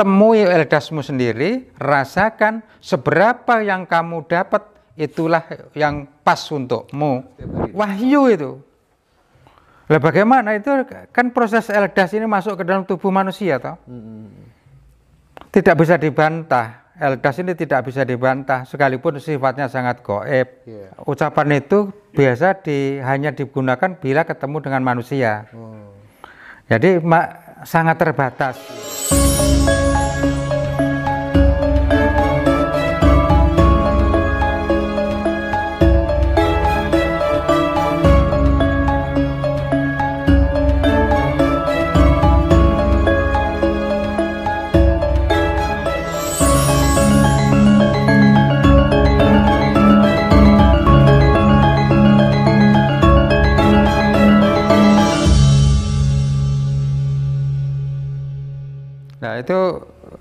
temui eldasmu sendiri, rasakan seberapa yang kamu dapat itulah yang pas untukmu. Wahyu itu. Lah bagaimana itu kan proses eldas ini masuk ke dalam tubuh manusia toh? Tidak bisa dibantah. Eldas ini tidak bisa dibantah sekalipun sifatnya sangat goib. Yeah. Ucapan itu biasa di, hanya digunakan bila ketemu dengan manusia. Oh. Jadi sangat terbatas.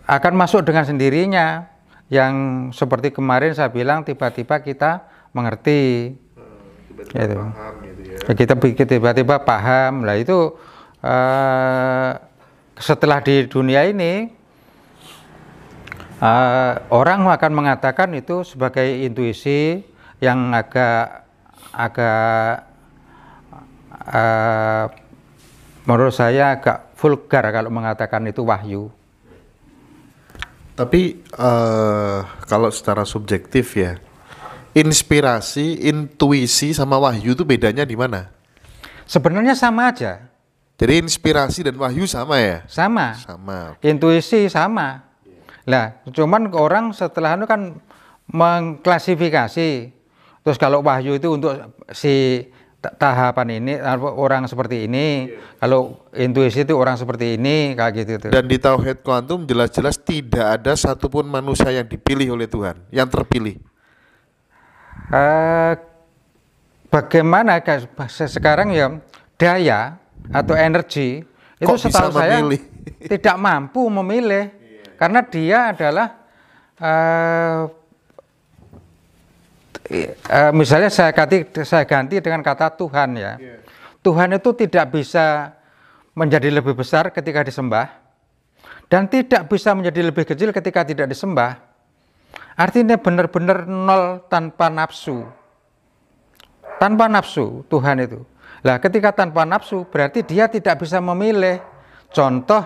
akan masuk dengan sendirinya yang seperti kemarin saya bilang tiba-tiba kita mengerti hmm, tiba-tiba gitu. paham gitu ya. kita tiba-tiba paham lah itu uh, setelah di dunia ini uh, orang akan mengatakan itu sebagai intuisi yang agak agak uh, menurut saya agak vulgar kalau mengatakan itu wahyu tapi uh, kalau secara subjektif ya, inspirasi, intuisi sama wahyu itu bedanya di mana? Sebenarnya sama aja. Jadi inspirasi dan wahyu sama ya? Sama. Sama. Intuisi sama. Lah, cuman orang setelah itu anu kan mengklasifikasi. Terus kalau wahyu itu untuk si tahapan ini orang seperti ini yeah. kalau intuisi itu orang seperti ini kayak gitu tuh. dan di tauhid kuantum jelas-jelas tidak ada satupun manusia yang dipilih oleh Tuhan yang terpilih uh, bagaimana sekarang ya daya atau energi Kok itu setahu saya memilih? tidak mampu memilih yeah. karena dia adalah uh, uh, misalnya saya ganti saya ganti dengan kata Tuhan ya. Yeah. Tuhan itu tidak bisa menjadi lebih besar ketika disembah dan tidak bisa menjadi lebih kecil ketika tidak disembah. Artinya benar-benar nol tanpa nafsu. Tanpa nafsu Tuhan itu. Lah ketika tanpa nafsu berarti dia tidak bisa memilih. Contoh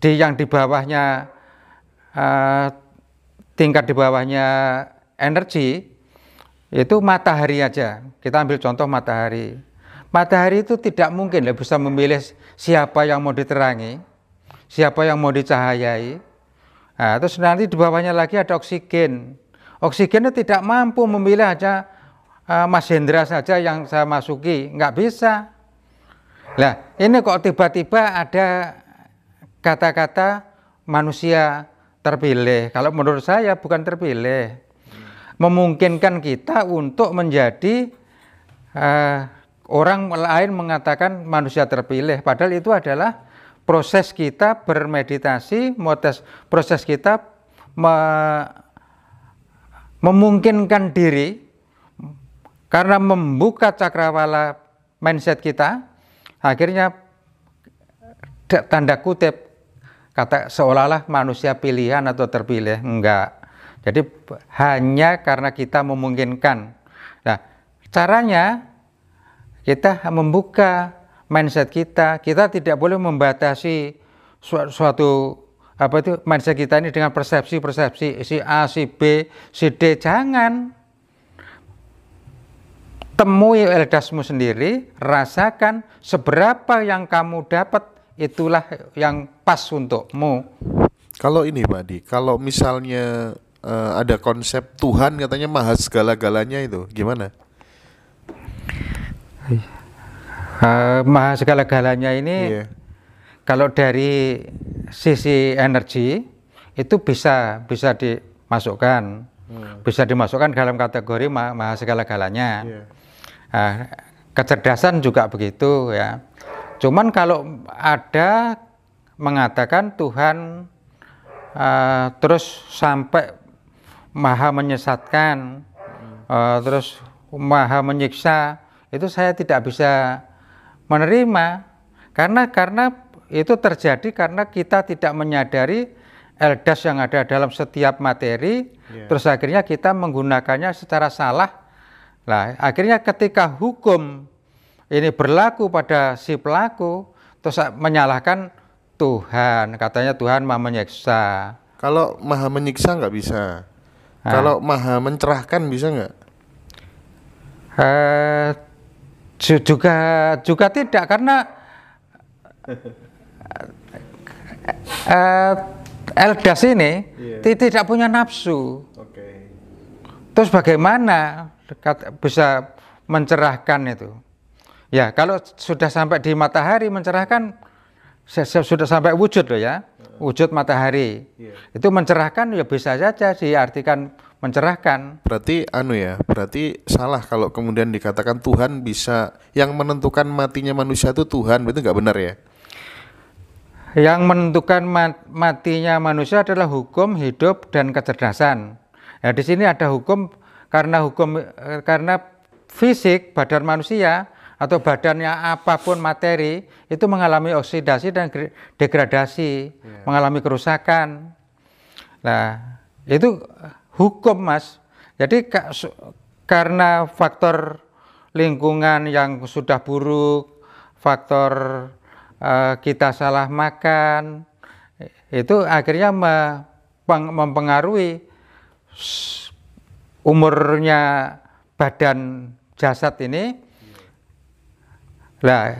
di yang di bawahnya uh, tingkat di bawahnya energi itu matahari aja. Kita ambil contoh matahari. Matahari itu tidak mungkin lah bisa memilih siapa yang mau diterangi, siapa yang mau dicahayai. Nah, terus nanti di bawahnya lagi ada oksigen. Oksigennya tidak mampu memilih aja uh, Mas Hendra saja yang saya masuki, nggak bisa. Nah, ini kok tiba-tiba ada kata-kata manusia terpilih. Kalau menurut saya bukan terpilih, memungkinkan kita untuk menjadi uh, orang lain mengatakan manusia terpilih padahal itu adalah proses kita bermeditasi proses kita me memungkinkan diri karena membuka cakrawala mindset kita akhirnya tanda kutip kata seolah-olah manusia pilihan atau terpilih enggak jadi hanya karena kita memungkinkan. Nah, caranya kita membuka mindset kita. Kita tidak boleh membatasi suatu, suatu apa itu mindset kita ini dengan persepsi-persepsi si A, si B, si D. Jangan temui eldasmu sendiri, rasakan seberapa yang kamu dapat itulah yang pas untukmu. Kalau ini Pak Di, kalau misalnya uh, ada konsep Tuhan katanya maha segala-galanya itu gimana? Uh, maha segala-galanya ini yeah. kalau dari sisi energi itu bisa bisa dimasukkan hmm. bisa dimasukkan dalam kategori ma maha segala-galanya. Yeah. Iya. Uh, kecerdasan juga begitu ya. Cuman kalau ada mengatakan Tuhan uh, terus sampai maha menyesatkan uh, terus maha menyiksa itu saya tidak bisa menerima karena karena itu terjadi karena kita tidak menyadari eldas yang ada dalam setiap materi yeah. terus akhirnya kita menggunakannya secara salah lah akhirnya ketika hukum ini berlaku pada si pelaku terus menyalahkan Tuhan katanya Tuhan maha menyiksa kalau maha menyiksa nggak bisa Ah. Kalau maha mencerahkan bisa nggak? Uh, juga juga tidak karena uh, Eldas ini yeah. tidak punya nafsu. Okay. Terus bagaimana bisa mencerahkan itu? Ya kalau sudah sampai di matahari mencerahkan sudah sampai wujud loh ya wujud matahari. Yeah. Itu mencerahkan ya bisa saja diartikan mencerahkan. Berarti anu ya, berarti salah kalau kemudian dikatakan Tuhan bisa yang menentukan matinya manusia itu Tuhan, berarti nggak benar ya? Yang menentukan mat matinya manusia adalah hukum hidup dan kecerdasan. ya di sini ada hukum karena hukum eh, karena fisik badan manusia atau badannya apapun materi itu mengalami oksidasi dan degradasi, yeah. mengalami kerusakan. Nah, itu hukum, Mas. Jadi karena faktor lingkungan yang sudah buruk, faktor uh, kita salah makan, itu akhirnya mempengaruhi umurnya badan jasad ini Nah,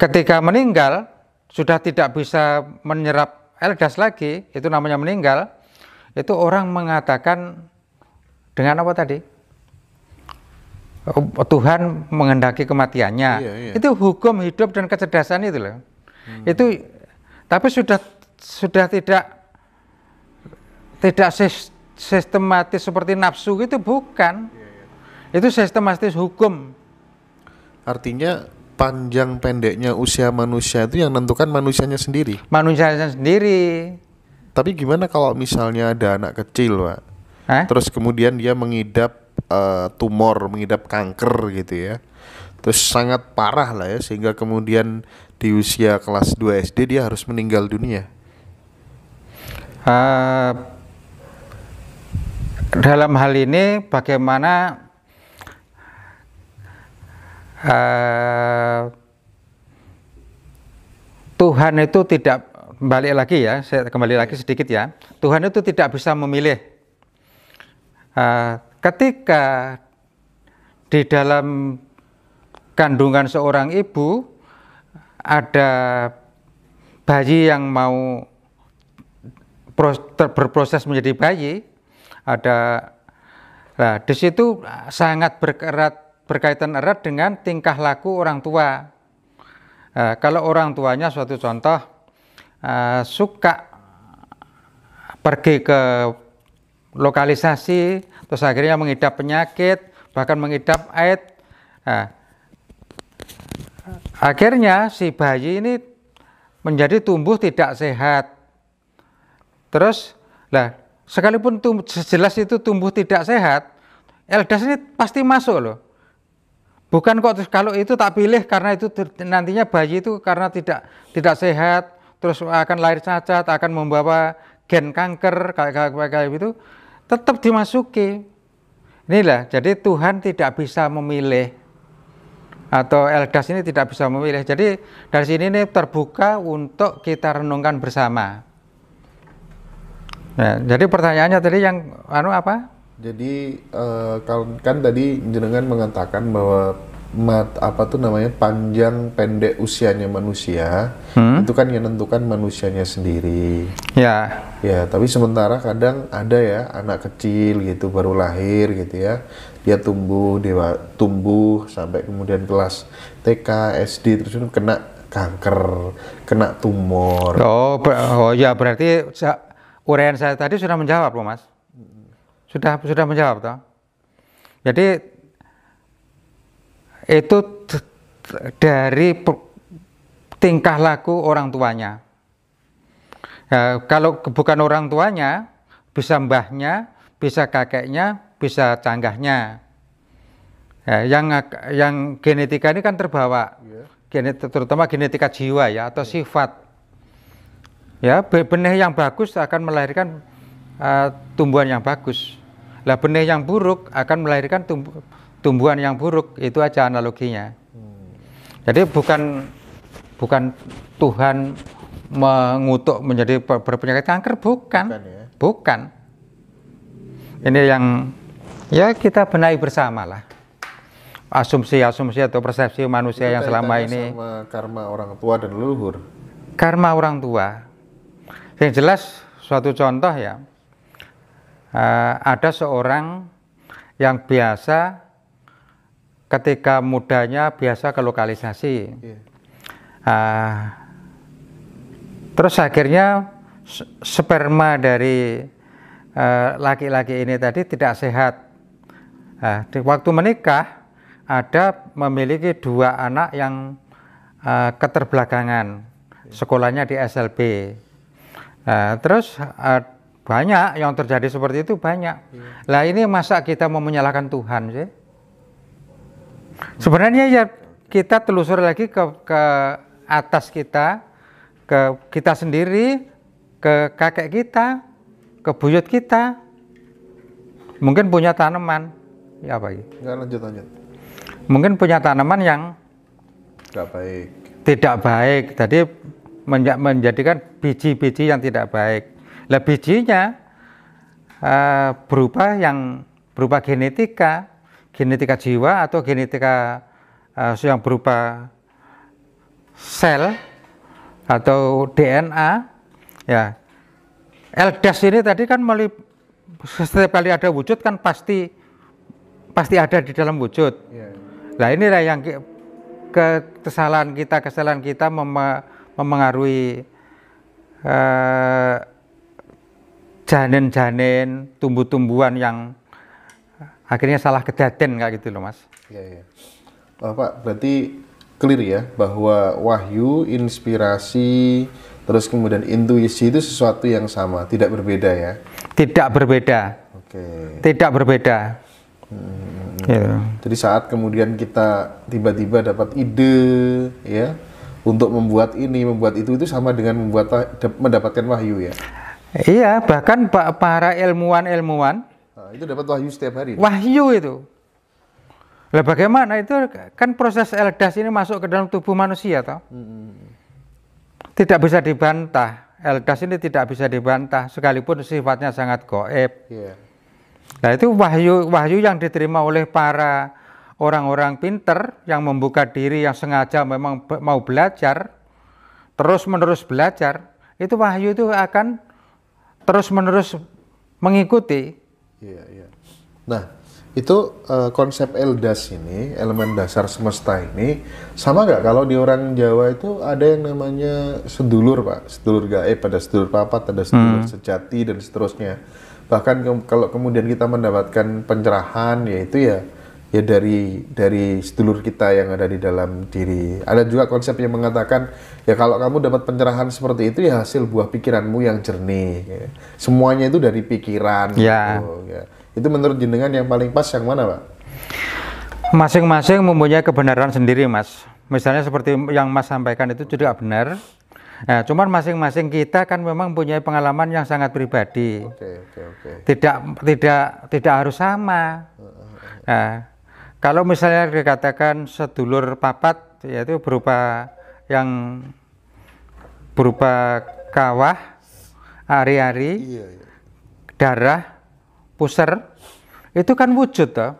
ketika meninggal sudah tidak bisa menyerap eldas lagi, itu namanya meninggal. Itu orang mengatakan dengan apa tadi? Oh, Tuhan mengendaki kematiannya. Iya, iya. Itu hukum hidup dan kecerdasan itu loh. Hmm. Itu tapi sudah sudah tidak tidak sistematis seperti nafsu itu bukan. Iya, iya. Itu sistematis hukum Artinya panjang pendeknya usia manusia itu yang menentukan manusianya sendiri. Manusianya sendiri. Tapi gimana kalau misalnya ada anak kecil, Pak? Eh? Terus kemudian dia mengidap uh, tumor, mengidap kanker gitu ya. Terus sangat parah lah ya sehingga kemudian di usia kelas 2 SD dia harus meninggal dunia. Uh, dalam hal ini bagaimana Eh, Tuhan itu tidak balik lagi ya, saya kembali lagi iya. sedikit ya. Tuhan itu tidak bisa memilih. Uh, ketika di dalam kandungan seorang ibu ada bayi yang mau berproses menjadi bayi, ada nah, di situ sangat berkerat berkaitan erat dengan tingkah laku orang tua. Uh, kalau orang tuanya suatu contoh uh, suka pergi ke lokalisasi, terus akhirnya mengidap penyakit, bahkan mengidap AIDS. Nah, akhirnya si bayi ini menjadi tumbuh tidak sehat. Terus, lah sekalipun tumbuh, sejelas itu tumbuh tidak sehat, LDAS ini pasti masuk loh. Bukan kok terus kalau itu tak pilih karena itu nantinya bayi itu karena tidak tidak sehat, terus akan lahir cacat, akan membawa gen kanker kayak kayak itu tetap dimasuki. Inilah, jadi Tuhan tidak bisa memilih atau Eldas ini tidak bisa memilih. Jadi dari sini ini terbuka untuk kita renungkan bersama. Nah, jadi pertanyaannya tadi yang anu apa? Jadi uh, kan tadi jenengan mengatakan bahwa mat apa tuh namanya panjang pendek usianya manusia hmm? itu kan yang menentukan manusianya sendiri. Ya. Ya, tapi sementara kadang ada ya anak kecil gitu baru lahir gitu ya. Dia tumbuh dewa tumbuh sampai kemudian kelas TK, SD terus itu kena kanker, kena tumor. Oh, oh ya berarti uraian saya tadi sudah menjawab loh, Mas. Sudah sudah menjawab toh. Jadi itu dari tingkah laku orang tuanya. Ya, kalau bukan orang tuanya, bisa mbahnya, bisa kakeknya, bisa canggahnya Ya, yang yang genetika ini kan terbawa, iya. genet, terutama genetika jiwa ya atau iya. sifat. Ya benih yang bagus akan melahirkan uh, tumbuhan yang bagus. Lah benih yang buruk akan melahirkan tumbuhan yang buruk, itu aja analoginya. Hmm. Jadi bukan bukan Tuhan mengutuk menjadi berpenyakit kanker bukan. Bukan. Ya. bukan. Ini yang ya kita benahi bersama lah asumsi-asumsi atau persepsi manusia itu yang selama ini sama karma orang tua dan leluhur. Karma orang tua. Yang jelas suatu contoh ya uh, ada seorang yang biasa ketika mudanya biasa ke lokalisasi. Yeah. Iya. Uh, terus akhirnya sperma dari eh, laki-laki uh, ini tadi tidak sehat. Uh, di waktu menikah ada memiliki dua anak yang uh, keterbelakangan, iya. sekolahnya di SLB. Uh, terus uh, banyak yang terjadi seperti itu banyak. Hmm. Lah ini masa kita mau menyalahkan Tuhan sih? Sebenarnya ya kita telusur lagi ke, ke atas kita, ke kita sendiri, ke kakek kita, ke buyut kita. Mungkin punya tanaman. Ya apa Ya, lanjut lanjut. Mungkin punya tanaman yang tidak baik. Tidak baik. Tadi menjadikan biji-biji yang tidak baik. Lah bijinya uh, berupa yang berupa genetika, genetika jiwa atau genetika uh, yang berupa sel atau DNA ya eldas ini tadi kan melalui setiap kali ada wujud kan pasti pasti ada di dalam wujud. Yeah. Iya, iya. Nah inilah yang ke, kesalahan kita kesalahan kita mem, memengaruhi uh, janin-janin, tumbuh-tumbuhan yang akhirnya salah kedaten kayak gitu loh mas. Iya, iya. Oh, Pak, berarti clear ya bahwa wahyu, inspirasi, terus kemudian intuisi itu sesuatu yang sama, tidak berbeda ya? Tidak berbeda. Oke. Tidak berbeda. Hmm. Yeah. Jadi saat kemudian kita tiba-tiba dapat ide, ya, untuk membuat ini, membuat itu, itu sama dengan membuat mendapatkan wahyu ya? Iya, bahkan para ilmuwan-ilmuwan nah, itu dapat wahyu setiap hari. Wahyu itu. Lah bagaimana itu kan proses eldas ini masuk ke dalam tubuh manusia toh? Hmm. Tidak bisa dibantah. Eldas ini tidak bisa dibantah sekalipun sifatnya sangat goib. Yeah. Nah itu wahyu wahyu yang diterima oleh para orang-orang pinter yang membuka diri yang sengaja memang mau belajar terus menerus belajar itu wahyu itu akan terus-menerus mengikuti. Iya, iya. Nah, itu uh, konsep Eldas ini, elemen dasar semesta ini, sama nggak kalau di orang Jawa itu ada yang namanya sedulur, Pak. Sedulur gaib, ada sedulur papat, ada sedulur hmm. sejati, dan seterusnya. Bahkan ke kalau kemudian kita mendapatkan pencerahan, yaitu ya, ya ya dari dari sedulur kita yang ada di dalam diri. Ada juga konsep yang mengatakan ya kalau kamu dapat pencerahan seperti itu ya hasil buah pikiranmu yang jernih. Ya. Semuanya itu dari pikiran. Ya. Gitu, ya. Itu menurut jenengan yang paling pas yang mana, Pak? Masing-masing mempunyai kebenaran sendiri, Mas. Misalnya seperti yang Mas sampaikan itu juga benar, Nah, cuman masing-masing kita kan memang punya pengalaman yang sangat pribadi. Oke. oke, oke. Tidak tidak tidak harus sama. Nah, kalau misalnya dikatakan sedulur papat, yaitu berupa yang berupa kawah, ari-ari, iya, iya. darah, pusar, itu kan wujud toh.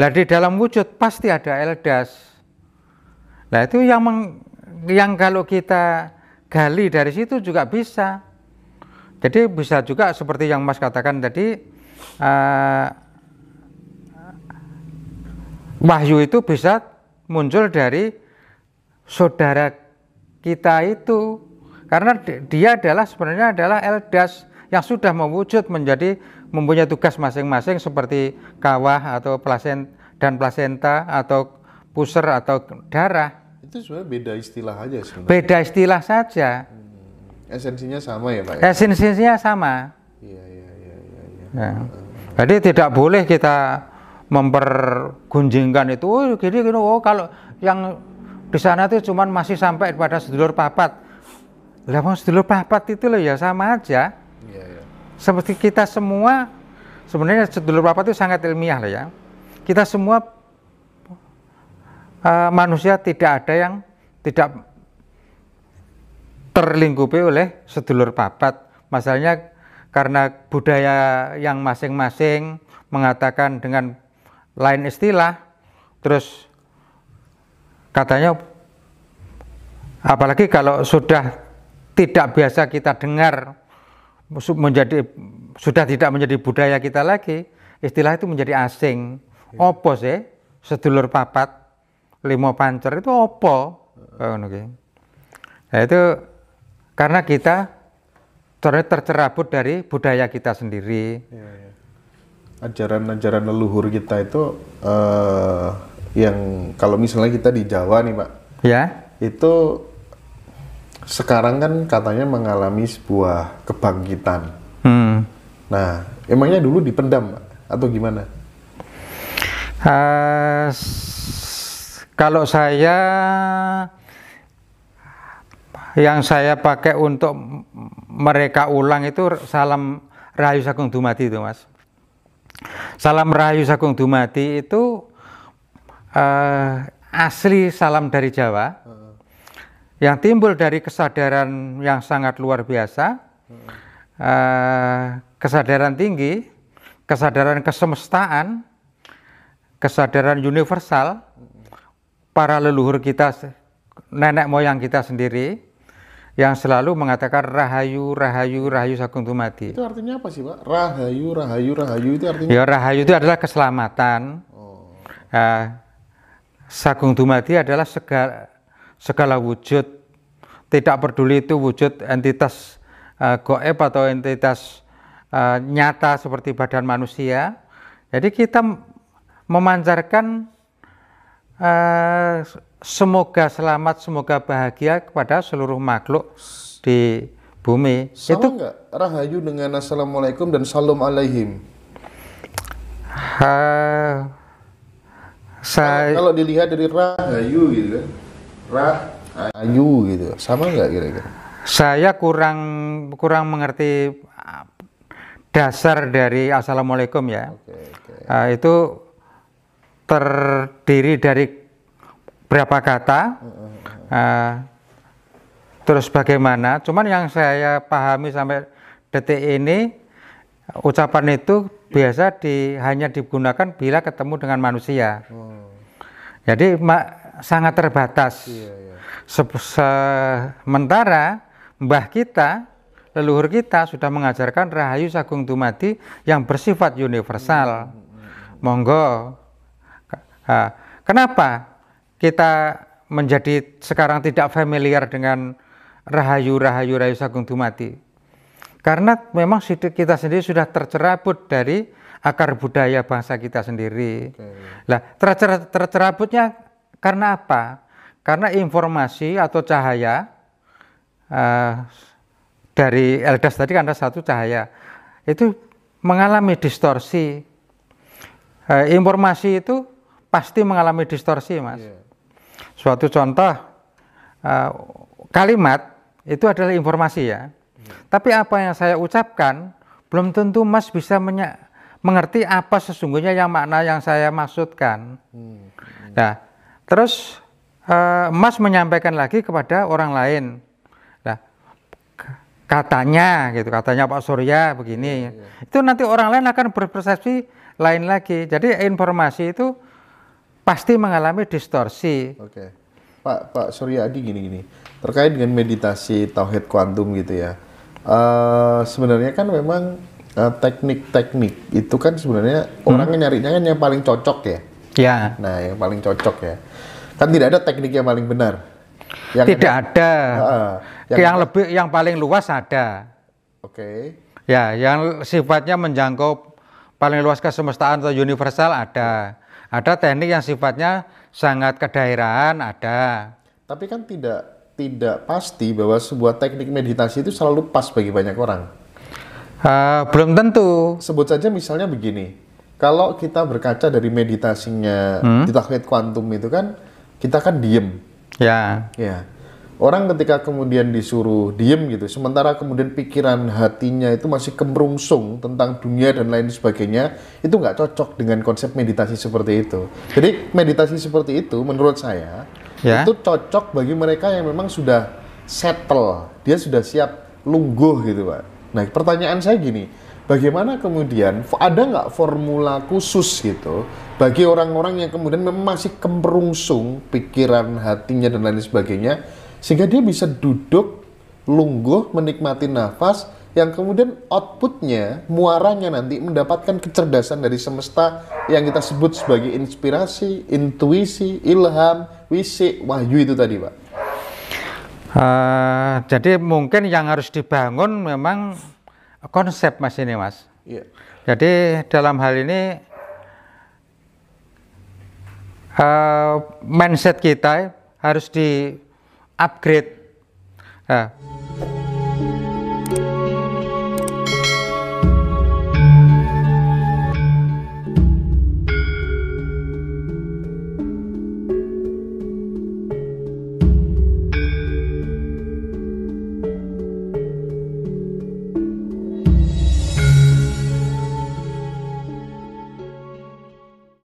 Lah di dalam wujud pasti ada eldas. Nah itu yang meng, yang kalau kita gali dari situ juga bisa. Jadi bisa juga seperti yang Mas katakan tadi. Uh, Wahyu itu bisa muncul dari saudara kita itu karena dia adalah sebenarnya adalah eldas yang sudah mewujud menjadi mempunyai tugas masing-masing seperti kawah atau plasen dan plasenta atau pusar atau darah. Itu sebenarnya beda istilah aja sebenarnya. Beda istilah saja. Hmm. Esensinya sama ya Pak? Ya? Esensinya sama. Iya, iya, iya. Ya, ya. ya. Jadi tidak boleh kita mempergunjingkan itu oh, gini gini oh kalau yang di sana itu cuma masih sampai pada sedulur papat lah mau sedulur papat itu loh ya sama aja yeah, yeah. seperti kita semua sebenarnya sedulur papat itu sangat ilmiah loh ya kita semua uh, manusia tidak ada yang tidak terlingkupi oleh sedulur papat masalahnya karena budaya yang masing-masing mengatakan dengan lain istilah terus katanya apalagi kalau sudah tidak biasa kita dengar menjadi sudah tidak menjadi budaya kita lagi istilah itu menjadi asing iya. opo sih sedulur papat limo pancer itu opo nah, itu karena kita tercerabut dari budaya kita sendiri iya, iya ajaran-ajaran leluhur kita itu uh, yang kalau misalnya kita di Jawa nih Pak ya itu sekarang kan katanya mengalami sebuah kebangkitan hmm. nah emangnya dulu dipendam Pak? atau gimana uh, kalau saya yang saya pakai untuk mereka ulang itu salam Rahayu Sagung Dumadi itu mas Salam Rahayu Sagung Dumati itu uh, asli salam dari Jawa yang timbul dari kesadaran yang sangat luar biasa, uh, kesadaran tinggi, kesadaran kesemestaan, kesadaran universal para leluhur kita, nenek moyang kita sendiri yang selalu mengatakan rahayu, rahayu, rahayu sakung mati. Itu artinya apa sih, Pak? Rahayu, rahayu, rahayu itu artinya? Ya, rahayu itu adalah keselamatan. Oh. tu eh, mati adalah segala, segala wujud. Tidak peduli itu wujud entitas eh, goib atau entitas eh, nyata seperti badan manusia. Jadi kita memancarkan eh, semoga selamat, semoga bahagia kepada seluruh makhluk di bumi. Sama itu enggak rahayu dengan assalamualaikum dan salam alaihim? saya kalau, kalau dilihat dari rahayu gitu kan. Rahayu gitu. Sama enggak kira-kira? Saya kurang kurang mengerti ah, dasar dari assalamualaikum ya. Okay, okay. Uh, itu terdiri dari berapa kata uh, terus bagaimana cuman yang saya pahami sampai detik ini ucapan itu biasa di hanya digunakan bila ketemu dengan manusia hmm. jadi ma, sangat terbatas iya, iya. sementara mbah kita leluhur kita sudah mengajarkan rahayu sagung dumadi yang bersifat universal hmm. monggo uh, kenapa kita menjadi sekarang tidak familiar dengan rahayu-rahayu rahayu Sagung Dumati. Karena memang kita sendiri sudah tercerabut dari akar budaya bangsa kita sendiri. Lah, tercer tercerabutnya karena apa? Karena informasi atau cahaya uh, dari Eldas tadi kan ada satu cahaya itu mengalami distorsi. Uh, informasi itu pasti mengalami distorsi, Mas. Yeah suatu contoh uh, kalimat itu adalah informasi ya. Hmm. Tapi apa yang saya ucapkan belum tentu Mas bisa mengerti apa sesungguhnya yang makna yang saya maksudkan. Hmm. hmm. Nah, terus uh, Mas menyampaikan lagi kepada orang lain. Nah, katanya gitu, katanya Pak Surya begini. Ya, Itu nanti orang lain akan berpersepsi lain lagi. Jadi informasi itu pasti mengalami distorsi. Oke. Okay. Pak Pak Suryadi gini-gini. Terkait dengan meditasi tauhid kuantum gitu ya. Uh, sebenarnya kan memang eh, teknik-teknik uh, itu kan sebenarnya hmm. orang nyarinya kan yang paling cocok ya. Ya. Nah, yang paling cocok ya. Kan tidak ada teknik yang paling benar. Yang tidak ada. ada. Uh, yang, yang lebih yang paling luas ada. Oke. Okay. Ya, yang sifatnya menjangkau paling luas kesemestaan atau universal ada. Ada teknik yang sifatnya sangat kedaerahan, ada. Tapi kan tidak tidak pasti bahwa sebuah teknik meditasi itu selalu pas bagi banyak orang. Uh, belum tentu. Sebut saja misalnya begini, kalau kita berkaca dari meditasinya hmm? di tahmid kuantum itu kan, kita kan diem. Ya. Ya Orang ketika kemudian disuruh diem gitu, sementara kemudian pikiran hatinya itu masih kemrungsung tentang dunia dan lain sebagainya, itu nggak cocok dengan konsep meditasi seperti itu. Jadi meditasi seperti itu menurut saya ya. itu cocok bagi mereka yang memang sudah settle, dia sudah siap lungguh gitu pak. Nah pertanyaan saya gini, bagaimana kemudian ada nggak formula khusus gitu bagi orang-orang yang kemudian memang masih kemrungsung pikiran hatinya dan lain sebagainya sehingga dia bisa duduk lungguh menikmati nafas yang kemudian outputnya, muaranya nanti mendapatkan kecerdasan dari semesta yang kita sebut sebagai inspirasi, intuisi, ilham, wisik, wahyu itu tadi Pak. Uh, jadi mungkin yang harus dibangun memang konsep mas ini mas. Yeah. Jadi dalam hal ini uh, mindset kita harus di upgrade. Nah,